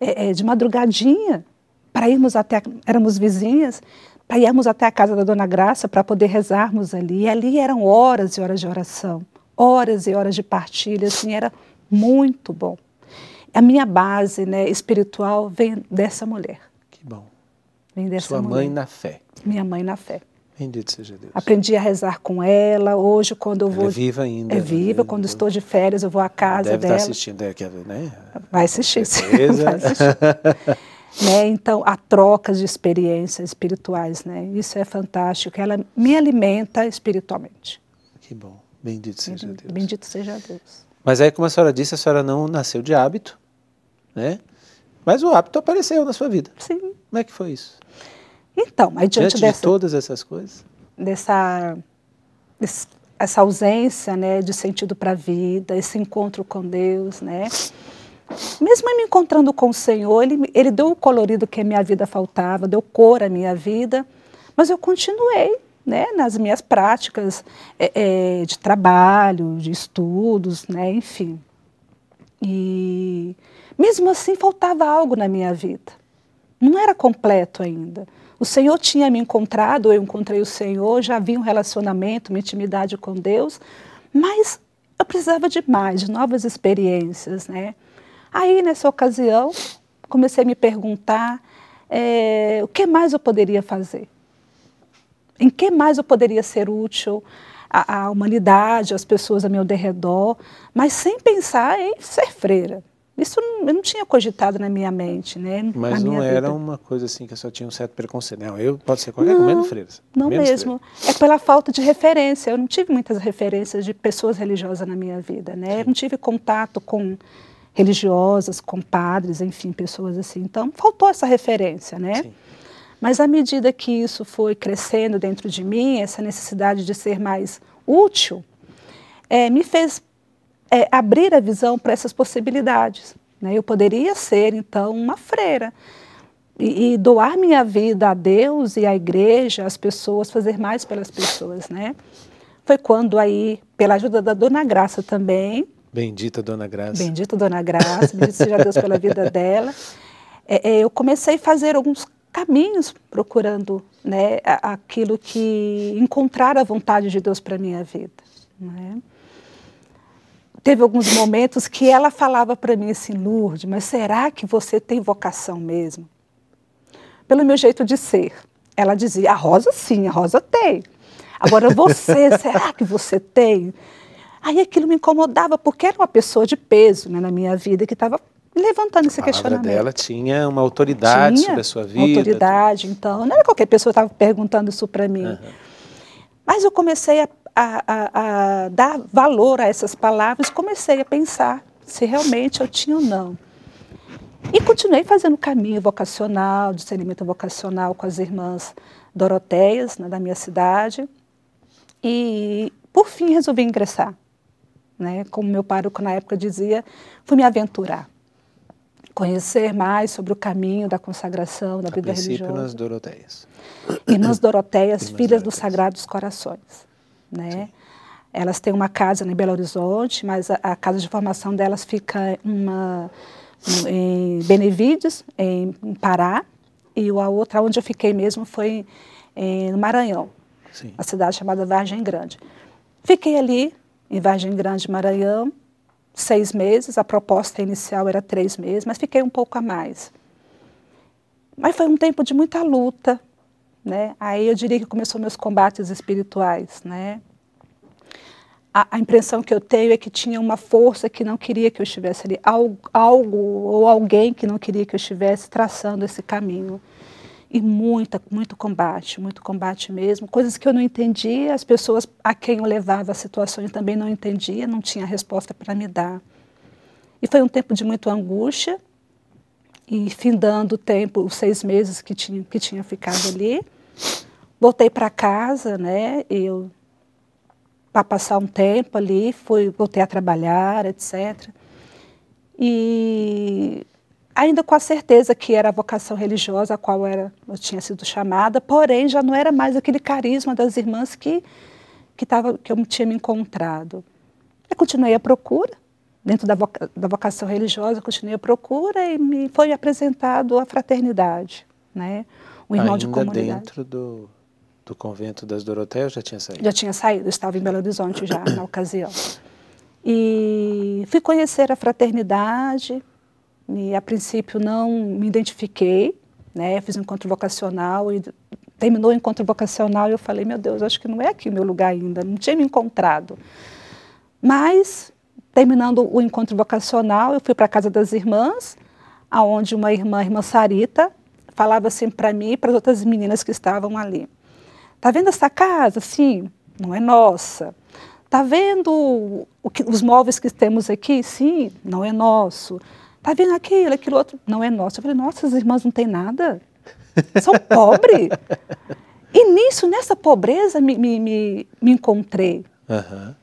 é, é, de madrugadinha para irmos até, éramos vizinhas, para irmos até a casa da Dona Graça para poder rezarmos ali. E ali eram horas e horas de oração, horas e horas de partilha, assim, era muito bom. A minha base né, espiritual vem dessa mulher. Que bom. Vem dessa Sua mulher. mãe na fé. Minha mãe na fé. Bendito seja Deus. Aprendi a rezar com ela. Hoje, quando eu vou. Ela é viva ainda. É né? viva. Né? Quando estou de férias, eu vou à casa Deve tá dela. Deve estar assistindo, é, né? Vai assistir. Vai assistir. né? Então, a troca de experiências espirituais, né? Isso é fantástico. Ela me alimenta espiritualmente. Que bom. Bendito seja Deus. Bendito seja Deus. Mas aí, é como a senhora disse, a senhora não nasceu de hábito, né? Mas o hábito apareceu na sua vida. Sim. Como é que foi isso? Então, aí diante, diante dessa, de todas essas coisas, dessa essa ausência, né, de sentido para a vida, esse encontro com Deus, né? Mesmo me encontrando com o Senhor, ele, ele deu o colorido que a minha vida faltava, deu cor à minha vida, mas eu continuei né, nas minhas práticas é, é, de trabalho, de estudos, né, enfim. E mesmo assim faltava algo na minha vida. Não era completo ainda. O Senhor tinha me encontrado, eu encontrei o Senhor, já havia um relacionamento, uma intimidade com Deus, mas eu precisava de mais, de novas experiências, né? Aí, nessa ocasião, comecei a me perguntar é, o que mais eu poderia fazer? Em que mais eu poderia ser útil à, à humanidade, às pessoas ao meu derredor, mas sem pensar em ser freira. Isso eu não tinha cogitado na minha mente, né? Mas não era vida. uma coisa assim que só tinha um certo preconceito. Não, eu posso ser qualquer não, menos Freiras. Não menos mesmo. Freiras. É pela falta de referência. Eu não tive muitas referências de pessoas religiosas na minha vida, né? Sim. Eu não tive contato com religiosas, com padres, enfim, pessoas assim. Então, faltou essa referência, né? Sim. Mas à medida que isso foi crescendo dentro de mim, essa necessidade de ser mais útil, é, me fez é, abrir a visão para essas possibilidades. Né? Eu poderia ser, então, uma freira e, e, doar minha vida a Deus e à igreja, às pessoas, fazer mais pelas pessoas. Né? Foi quando aí, pela ajuda da Dona Graça também. Bendita Dona Graça. Bendita Dona Graça, bendito seja Deus pela vida dela. É, é, eu comecei a fazer alguns caminhos procurando né, aquilo que encontrar a vontade de Deus para minha vida. Né? teve alguns momentos que ela falava para mim assim, Lourdes, mas será que você tem vocação mesmo? Pelo meu jeito de ser. Ela dizia, a Rosa sim, a Rosa tem. Agora você, será que você tem? Aí aquilo me incomodava, porque era uma pessoa de peso né, na minha vida que estava levantando esse a questionamento. dela tinha uma autoridade tinha sobre a sua vida. autoridade, então. Não era qualquer pessoa que estava perguntando isso para mim. Uhum. Mas eu comecei a a, a, a dar valor a essas palavras, comecei a pensar se realmente eu tinha ou não. E continuei fazendo caminho vocacional, discernimento vocacional com as irmãs Doroteias, né, da minha cidade. E, por fim, resolvi ingressar. Né? Como meu pároco na época dizia, fui me aventurar. Conhecer mais sobre o caminho da consagração, da a vida religiosa. Nas Doroteias. Irmãs Doroteias, irmãs filhas Doroteias. dos Sagrados Corações né? Sim. Elas têm uma casa em Belo Horizonte, mas a, a casa de formação delas fica uma, em Benevides, em, em, Pará, e a outra onde eu fiquei mesmo foi em, no Maranhão, Sim. uma cidade chamada Vargem Grande. Fiquei ali, em Vargem Grande, Maranhão, seis meses. A proposta inicial era três meses, mas fiquei um pouco a mais. Mas foi um tempo de muita luta, né? Aí eu diria que começou meus combates espirituais, né? A, a, impressão que eu tenho é que tinha uma força que não queria que eu estivesse ali, algo, algo ou alguém que não queria que eu estivesse traçando esse caminho. E muita, muito combate, muito combate mesmo. Coisas que eu não entendia, as pessoas a quem eu levava a situação eu também não entendia, não tinha resposta para me dar. E foi um tempo de muita angústia, e findando o tempo, os seis meses que tinha, que tinha ficado ali. Voltei para casa, né? Eu para passar um tempo ali, fui, voltei a trabalhar, etc. E ainda com a certeza que era a vocação religiosa a qual era, eu tinha sido chamada, porém já não era mais aquele carisma das irmãs que que, tava, que eu tinha me encontrado. Eu continuei a procura, dentro da, voca, da vocação religiosa, continuei a procura e me foi apresentado a fraternidade, né? O irmão Ainda de comunidade. dentro do, do convento das Doroteias já tinha saído? Já tinha saído, estava em Belo Horizonte já na ocasião. E fui conhecer a fraternidade, e a princípio não me identifiquei, né? Fiz um encontro vocacional e terminou o encontro vocacional e eu falei, meu Deus, acho que não é aqui o meu lugar ainda, não tinha me encontrado. Mas terminando o encontro vocacional, eu fui para a casa das irmãs, aonde uma irmã, a irmã Sarita, falava assim para mim e para as outras meninas que estavam ali. Tá vendo essa casa? Sim, não é nossa. Tá vendo que, os móveis que temos aqui? Sim, não é nosso. Tá vendo aquilo, aquilo outro? Não é nosso. Eu falei, nossa, as irmãs não têm nada? São pobres? e nisso, nessa pobreza, me, me, me, me encontrei. Uhum.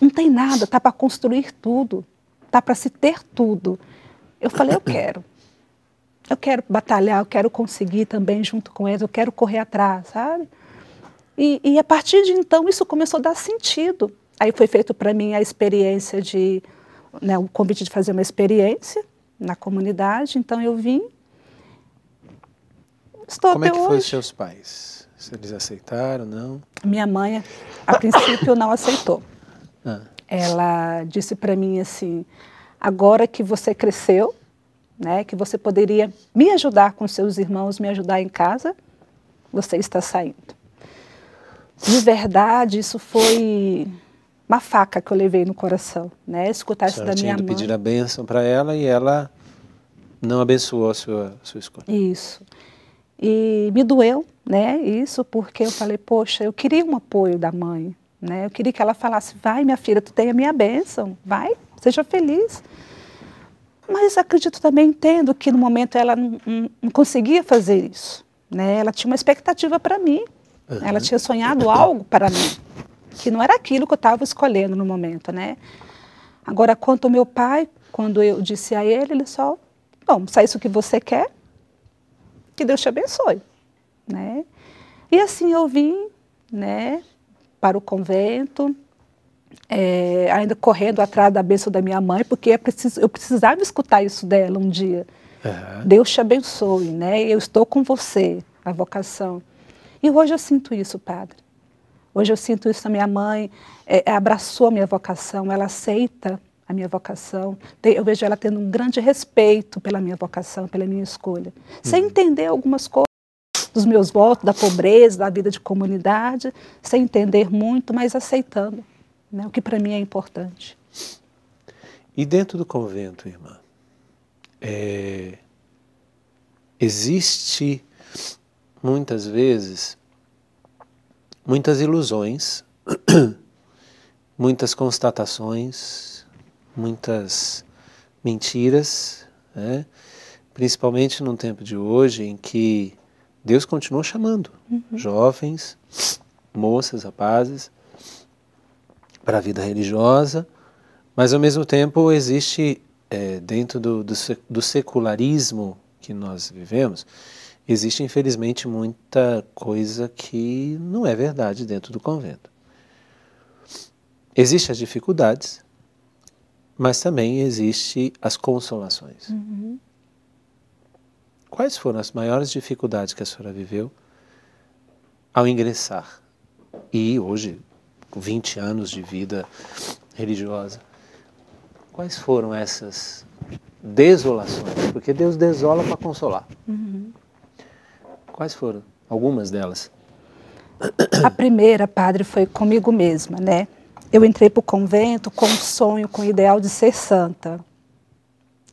Não tem nada, tá para construir tudo, tá para se ter tudo. Eu falei, eu quero. Eu quero batalhar, eu quero conseguir também junto com eles, eu quero correr atrás, sabe? E, e a partir de então isso começou a dar sentido. Aí foi feito para mim a experiência de, né, o convite de fazer uma experiência na comunidade. Então eu vim. Estou Como é que hoje. foi os seus pais? Se eles aceitaram, não? Minha mãe, a princípio, não aceitou. Ah. Ela disse para mim assim: agora que você cresceu, né, que você poderia me ajudar com seus irmãos, me ajudar em casa, você está saindo. De verdade, isso foi uma faca que eu levei no coração, né? Escutar isso da minha mãe. pedir a bênção para ela e ela não abençoou a sua, sua escolha. Isso. E me doeu, né? Isso porque eu falei, poxa, eu queria um apoio da mãe, né? Eu queria que ela falasse: vai, minha filha, tu tem a minha bênção, vai, seja feliz. Mas acredito também, entendo que no momento ela não, não, não conseguia fazer isso. Né? Ela tinha uma expectativa para mim, uhum. ela tinha sonhado algo para mim, que não era aquilo que eu estava escolhendo no momento. Né? Agora, quanto ao meu pai, quando eu disse a ele, ele só: bom, se é isso que você quer, que Deus te abençoe. Né? E assim eu vim, né? para o convento, é, ainda correndo atrás da bênção da minha mãe, porque é preciso, eu precisava escutar isso dela um dia. Uhum. Deus te abençoe, né? Eu estou com você, a vocação. E hoje eu sinto isso, padre. Hoje eu sinto isso a minha mãe, é, abraçou a minha vocação, ela aceita a minha vocação. Eu vejo ela tendo um grande respeito pela minha vocação, pela minha escolha. Uhum. Sem entender algumas coisas dos meus votos, da pobreza, da vida de comunidade, sem entender muito, mas aceitando né, o que para mim é importante. E dentro do convento, irmã, é, existe muitas vezes muitas ilusões, muitas constatações, muitas mentiras, né? principalmente num tempo de hoje em que Deus continua chamando uhum. jovens, moças, rapazes para a vida religiosa, mas ao mesmo tempo existe é, dentro do, do, do secularismo que nós vivemos, existe infelizmente muita coisa que não é verdade dentro do convento. Existem as dificuldades, mas também existem as consolações. Uhum. Quais foram as maiores dificuldades que a senhora viveu ao ingressar? E hoje, com 20 anos de vida religiosa, quais foram essas desolações? Porque Deus desola para consolar. Uhum. Quais foram algumas delas? A primeira, padre, foi comigo mesma, né? Eu entrei para o convento com o sonho, com o ideal de ser santa.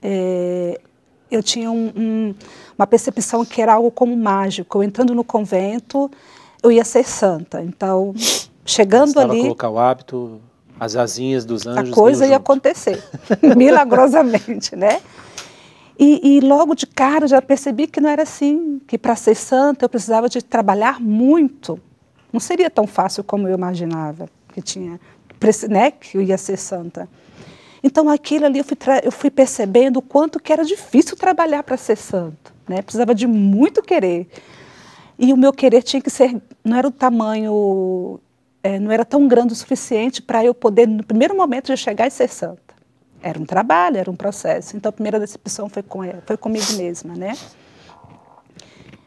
É, eu tinha um, um, uma percepção que era algo como mágico. Eu entrando no convento, eu ia ser santa. Então, chegando ali. ali... colocar o hábito, as asinhas dos anjos... A coisa ia junto. acontecer, milagrosamente, né? E, e, logo de cara já percebi que não era assim, que para ser santa eu precisava de trabalhar muito. Não seria tão fácil como eu imaginava que tinha, né, que eu ia ser santa. Então, aquilo ali eu fui, eu fui percebendo o quanto que era difícil trabalhar para ser santo, né? Precisava de muito querer. E o meu querer tinha que ser, não era o tamanho, é, não era tão grande o suficiente para eu poder, no primeiro momento, já chegar e ser santa. Era um trabalho, era um processo. Então, a primeira decepção foi, com, é, foi comigo mesma, né?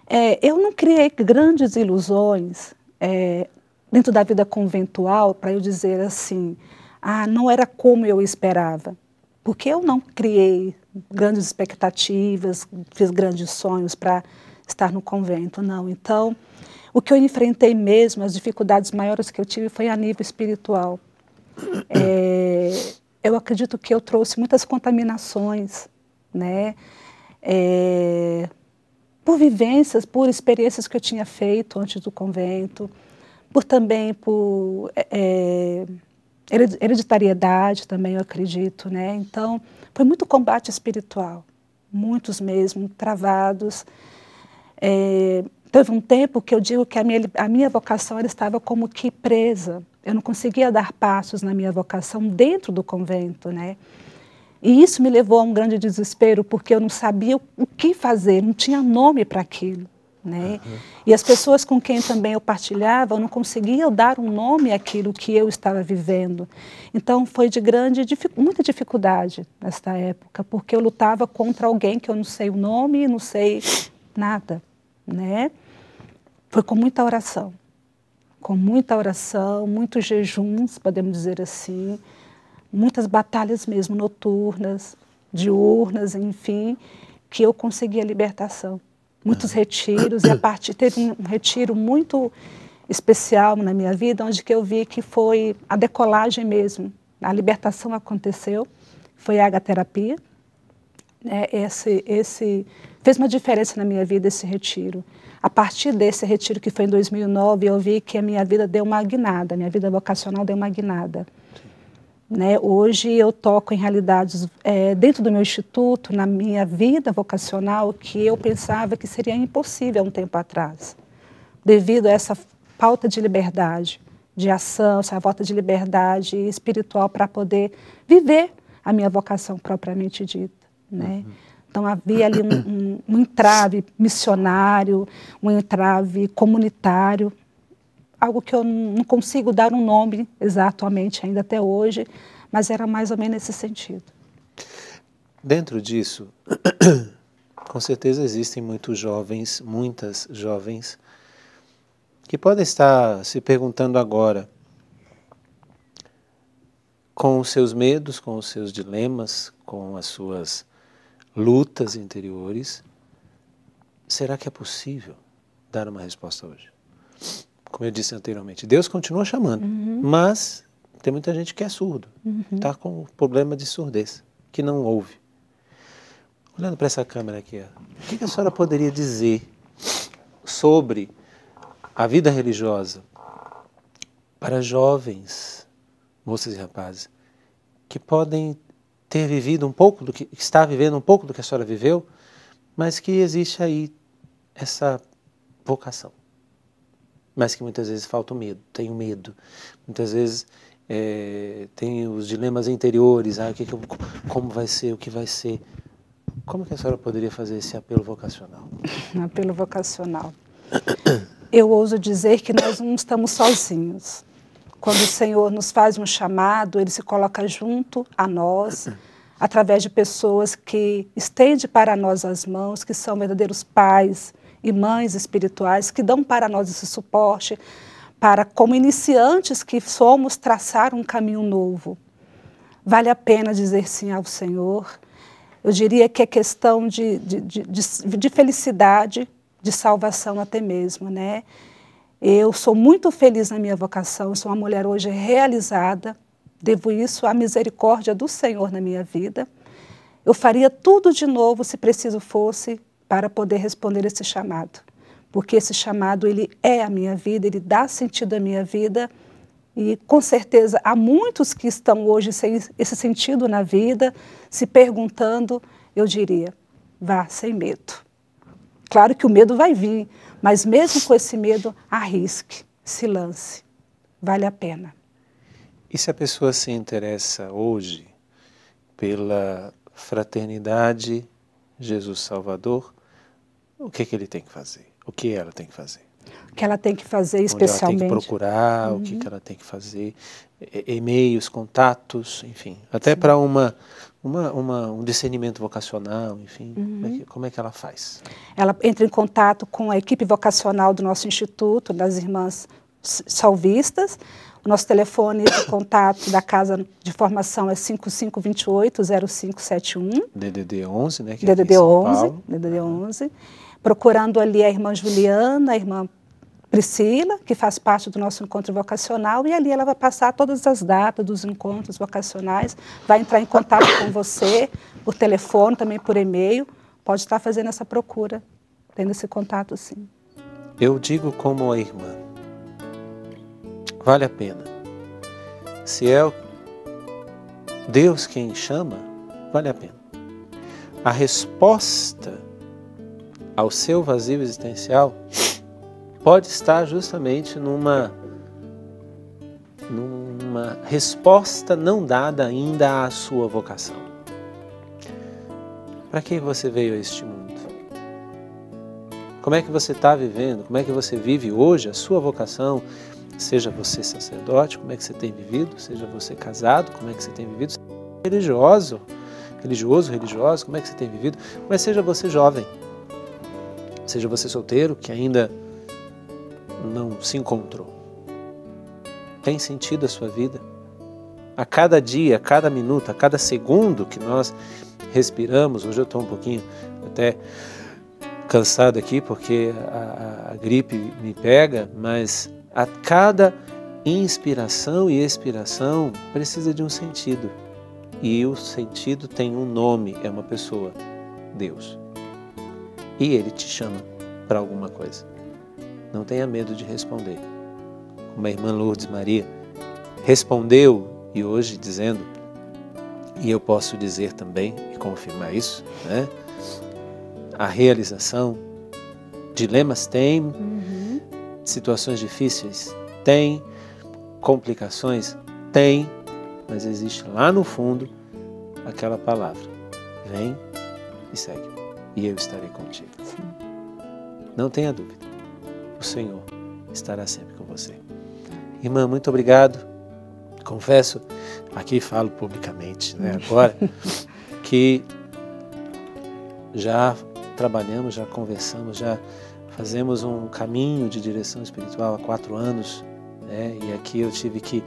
É, eu não criei grandes ilusões é, dentro da vida conventual para eu dizer assim, ah, não era como eu esperava. Porque eu não criei grandes expectativas, fiz grandes sonhos para estar no convento, não. Então, o que eu enfrentei mesmo, as dificuldades maiores que eu tive foi a nível espiritual. É, eu acredito que eu trouxe muitas contaminações, né? É, por vivências, por experiências que eu tinha feito antes do convento, por também por é, é hereditariedade também, eu acredito, né? Então, foi muito combate espiritual, muitos mesmo, travados. É, teve um tempo que eu digo que a minha, a minha vocação ela estava como que presa. Eu não conseguia dar passos na minha vocação dentro do convento, né? E isso me levou a um grande desespero, porque eu não sabia o que fazer, não tinha nome para aquilo. Né? Uhum. E as pessoas com quem também eu partilhava não conseguiam dar um nome àquilo que eu estava vivendo. Então foi de grande, muita dificuldade nesta época, porque eu lutava contra alguém que eu não sei o nome, não sei nada, né? Foi com muita oração, com muita oração, muitos jejuns, podemos dizer assim, muitas batalhas mesmo noturnas, diurnas, enfim, que eu consegui a libertação muitos retiros, e a partir teve um retiro muito especial na minha vida, onde que eu vi que foi a decolagem mesmo, a libertação aconteceu, foi a agaterapia, né? esse, esse fez uma diferença na minha vida esse retiro. A partir desse retiro que foi em 2009, eu vi que a minha vida deu uma guinada, minha vida vocacional deu uma guinada. Né? Hoje eu toco em realidades é, dentro do meu instituto, na minha vida vocacional, que eu pensava que seria impossível há um tempo atrás, devido a essa falta de liberdade de ação, essa falta de liberdade espiritual para poder viver a minha vocação propriamente dita. Né? Uhum. Então havia ali um, um, um entrave missionário, um entrave comunitário algo que eu não consigo dar um nome exatamente ainda até hoje, mas era mais ou menos nesse sentido. Dentro disso, com certeza existem muitos jovens, muitas jovens, que podem estar se perguntando agora, com os seus medos, com os seus dilemas, com as suas lutas interiores, será que é possível dar uma resposta hoje? como eu disse anteriormente, Deus continua chamando, uhum. mas tem muita gente que é surdo, está uhum. Tá com problema de surdez, que não ouve. Olhando para essa câmera aqui, ó, o que, a senhora poderia dizer sobre a vida religiosa para jovens, moças e rapazes, que podem ter vivido um pouco do que, que está vivendo um pouco do que a senhora viveu, mas que existe aí essa vocação? mas que muitas vezes falta o medo, tenho medo. Muitas vezes é, tem os dilemas interiores, ah, que que eu, como vai ser, o que vai ser. Como que a senhora poderia fazer esse apelo vocacional? apelo vocacional. Eu ouso dizer que nós não estamos sozinhos. Quando o Senhor nos faz um chamado, Ele se coloca junto a nós, através de pessoas que estende para nós as mãos, que são verdadeiros pais, irmãs espirituais que dão para nós esse suporte, para, como iniciantes que somos, traçar um caminho novo. Vale a pena dizer sim ao Senhor. Eu diria que é questão de, de, de, de felicidade, de salvação até mesmo, né? Eu sou muito feliz na minha vocação, sou uma mulher hoje realizada, devo isso à misericórdia do Senhor na minha vida. Eu faria tudo de novo se preciso fosse, para poder responder esse chamado. Porque esse chamado, ele é a minha vida, ele dá sentido à minha vida. E com certeza há muitos que estão hoje sem esse sentido na vida, se perguntando, eu diria, vá sem medo. Claro que o medo vai vir, mas mesmo com esse medo, arrisque, se lance. Vale a pena. E se a pessoa se interessa hoje pela fraternidade Jesus Salvador, o que, que ele tem que fazer? O que ela tem que fazer? O que ela tem que fazer especialmente? Onde ela tem que procurar, uhum. o que, uhum. que ela tem que fazer, e-mails, contatos, enfim. Até para uma, uma, uma, um discernimento vocacional, enfim, uhum. como, é que, uhum. como, é que, ela faz? Ela entra em contato com a equipe vocacional do nosso instituto, das irmãs salvistas. O nosso telefone de contato da casa de formação é 5528-0571. DDD 11, né? DDD 11, DDD 11 procurando ali a irmã Juliana, a irmã Priscila, que faz parte do nosso encontro vocacional, e ali ela vai passar todas as datas dos encontros vocacionais, vai entrar em contato com você por telefone, também por e-mail. Pode estar fazendo essa procura, tendo esse contato sim. Eu digo como a irmã, vale a pena. Se é Deus quem chama, vale a pena. A resposta ao seu vazio existencial pode estar justamente numa numa resposta não dada ainda à sua vocação. Para que você veio a este mundo? Como é que você está vivendo? Como é que você vive hoje a sua vocação? Seja você sacerdote, como é que você tem vivido? Seja você casado, como é que você tem vivido? Seja religioso, religioso, como é que você tem vivido? Mas seja você jovem seja você solteiro que ainda não se encontrou. Tem sentido a sua vida? A cada dia, a cada minuto, a cada segundo que nós respiramos, hoje eu estou um pouquinho até cansado aqui porque a, a, a gripe me pega, mas a cada inspiração e expiração precisa de um sentido. E o sentido tem um nome, é uma pessoa, Deus e ele te chama para alguma coisa. Não tenha medo de responder. Como a irmã Lourdes Maria respondeu e hoje dizendo, e eu posso dizer também e confirmar isso, né? A realização, dilemas tem, uhum. situações difíceis tem, complicações tem, mas existe lá no fundo aquela palavra. Vem e segue e eu estarei contigo. Não tenha dúvida, o Senhor estará sempre com você. Irmã, muito obrigado. Confesso, aqui falo publicamente, né, agora, que já trabalhamos, já conversamos, já fazemos um caminho de direção espiritual há quatro anos, né, e aqui eu tive que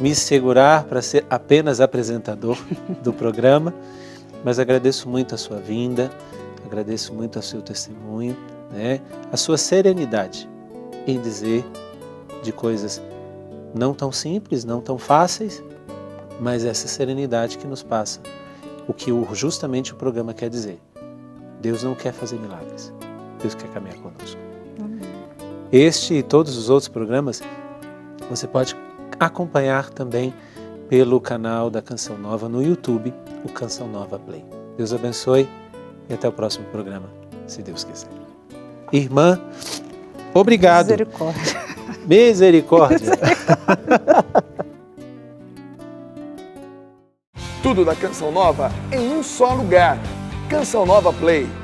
me segurar para ser apenas apresentador do programa, mas agradeço muito a sua vinda. Agradeço muito o seu testemunho, né? A sua serenidade em dizer de coisas não tão simples, não tão fáceis, mas essa serenidade que nos passa o que justamente o programa quer dizer. Deus não quer fazer milagres. Deus quer caminhar conosco. Este e todos os outros programas você pode acompanhar também pelo canal da Canção Nova no YouTube, o Canção Nova Play. Deus abençoe e até o próximo programa, se Deus quiser. Irmã, obrigado. Misericórdia. Misericórdia. Tudo da Canção Nova em um só lugar. Canção Nova Play.